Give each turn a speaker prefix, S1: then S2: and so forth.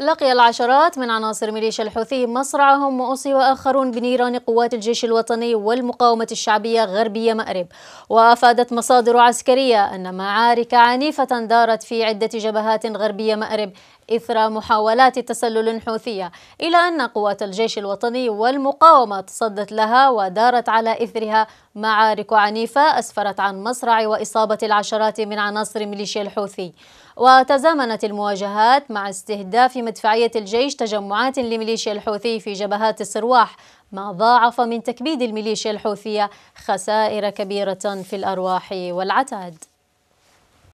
S1: لقي العشرات من عناصر ميليشيا الحوثي مصرعهم وأصيب آخرون بنيران قوات الجيش الوطني والمقاومة الشعبية غربية مأرب وأفادت مصادر عسكرية أن معارك عنيفة دارت في عدة جبهات غربية مأرب إثر محاولات تسلل حوثية إلى أن قوات الجيش الوطني والمقاومة تصدت لها ودارت على إثرها معارك عنيفة أسفرت عن مصرع وإصابة العشرات من عناصر ميليشيا الحوثي وتزامنت المواجهات مع استهداف مدفعية الجيش تجمعات لميليشيا الحوثي في جبهات السرواح ما ضاعف من تكبيد الميليشيا الحوثية خسائر كبيرة في الأرواح والعتاد